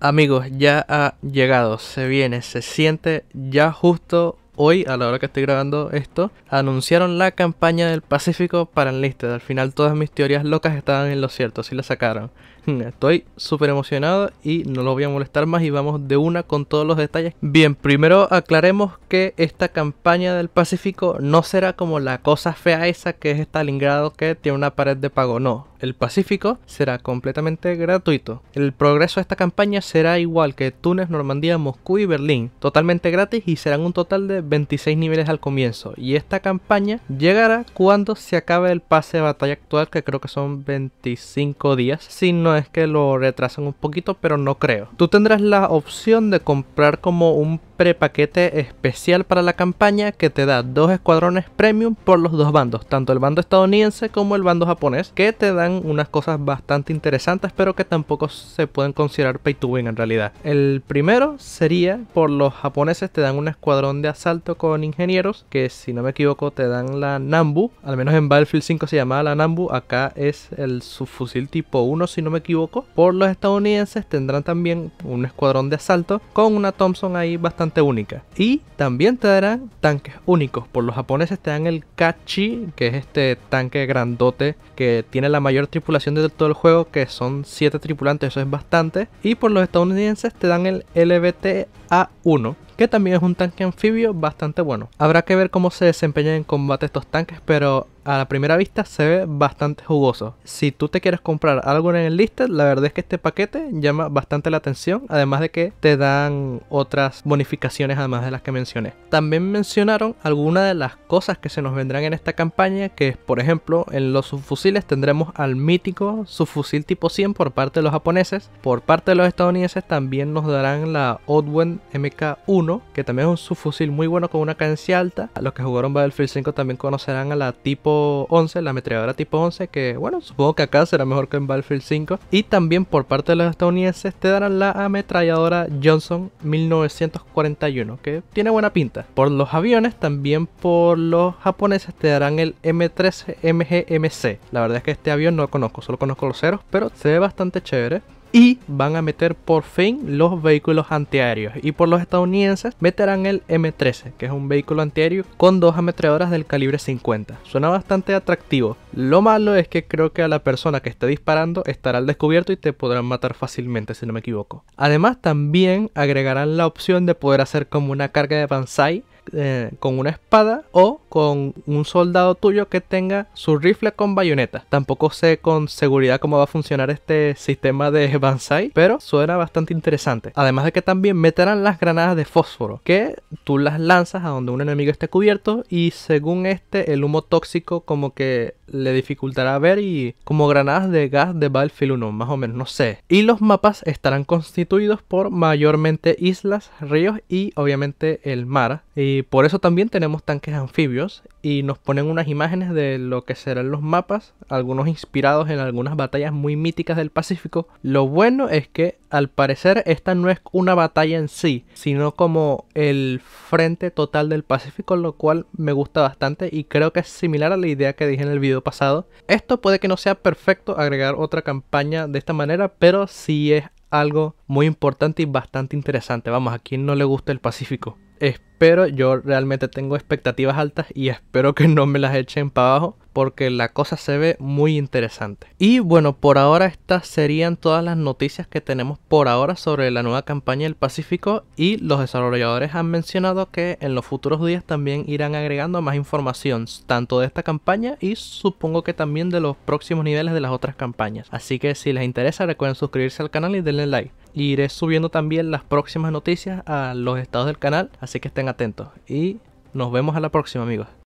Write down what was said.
Amigos, ya ha llegado, se viene, se siente ya justo hoy, a la hora que estoy grabando esto, anunciaron la campaña del Pacífico para Enlisted. Al final todas mis teorías locas estaban en lo cierto, sí la sacaron. Hmm, estoy súper emocionado y no lo voy a molestar más y vamos de una con todos los detalles. Bien, primero aclaremos que esta campaña del Pacífico no será como la cosa fea esa que es Stalingrado que tiene una pared de pago, no. El Pacífico será completamente gratuito. El progreso de esta campaña será igual que Túnez, Normandía, Moscú y Berlín, totalmente gratis y serán un total de 26 niveles al comienzo. Y esta campaña llegará cuando se acabe el pase de batalla actual, que creo que son 25 días, si no es que lo retrasan un poquito, pero no creo. Tú tendrás la opción de comprar como un prepaquete especial para la campaña que te da dos escuadrones premium por los dos bandos, tanto el bando estadounidense como el bando japonés, que te dan unas cosas bastante interesantes, pero que tampoco se pueden considerar pay to win en realidad. El primero sería por los japoneses te dan un escuadrón de asalto con ingenieros, que si no me equivoco te dan la Nambu, al menos en Battlefield 5 se llamaba la Nambu, acá es el subfusil tipo 1 si no me por los estadounidenses tendrán también un escuadrón de asalto con una Thompson ahí bastante única. Y también te darán tanques únicos. Por los japoneses te dan el Kachi, que es este tanque grandote que tiene la mayor tripulación de todo el juego, que son 7 tripulantes, eso es bastante. Y por los estadounidenses te dan el a 1 que también es un tanque anfibio bastante bueno. Habrá que ver cómo se desempeñan en combate estos tanques, pero a la primera vista se ve bastante jugoso. Si tú te quieres comprar algo en el listed, la verdad es que este paquete llama bastante la atención, además de que te dan otras bonificaciones además de las que mencioné. También mencionaron algunas de las cosas que se nos vendrán en esta campaña, que es por ejemplo en los subfusiles tendremos al mítico subfusil tipo 100 por parte de los japoneses, por parte de los estadounidenses también nos darán la Odwen MK1, que también es un subfusil muy bueno con una cadencia alta. los que jugaron Battlefield 5 también conocerán a la tipo 11, la ametralladora tipo 11, que bueno, supongo que acá será mejor que en Battlefield 5. Y también por parte de los estadounidenses te darán la ametralladora Johnson 1941, que tiene buena pinta. Por los aviones, también por los japoneses te darán el M13 MGMC. La verdad es que este avión no lo conozco, solo conozco los ceros, pero se ve bastante chévere y van a meter por fin los vehículos antiaéreos. Y por los estadounidenses meterán el M13, que es un vehículo antiaéreo con dos ametralladoras del calibre 50. Suena bastante atractivo. Lo malo es que creo que a la persona que esté disparando estará al descubierto y te podrán matar fácilmente, si no me equivoco. Además, también agregarán la opción de poder hacer como una carga de Banzai eh, con una espada o con un soldado tuyo que tenga su rifle con bayoneta. Tampoco sé con seguridad cómo va a funcionar este sistema de Banzai, pero suena bastante interesante. Además de que también meterán las granadas de fósforo, que tú las lanzas a donde un enemigo esté cubierto y según este el humo tóxico como que le dificultará ver y como granadas de gas de Battlefield 1, más o menos, no sé. Y los mapas estarán constituidos por mayormente islas, ríos y obviamente el mar. Y y por eso también tenemos tanques anfibios y nos ponen unas imágenes de lo que serán los mapas, algunos inspirados en algunas batallas muy míticas del Pacífico. Lo bueno es que al parecer esta no es una batalla en sí, sino como el frente total del Pacífico, lo cual me gusta bastante y creo que es similar a la idea que dije en el video pasado. Esto puede que no sea perfecto agregar otra campaña de esta manera, pero sí es algo muy importante y bastante interesante. Vamos, a quien no le gusta el Pacífico espero, yo realmente tengo expectativas altas y espero que no me las echen para abajo porque la cosa se ve muy interesante. Y bueno, por ahora estas serían todas las noticias que tenemos por ahora sobre la nueva campaña del Pacífico y los desarrolladores han mencionado que en los futuros días también irán agregando más información tanto de esta campaña y supongo que también de los próximos niveles de las otras campañas. Así que si les interesa recuerden suscribirse al canal y denle like iré subiendo también las próximas noticias a los estados del canal, así que estén atentos. Y nos vemos a la próxima amigos.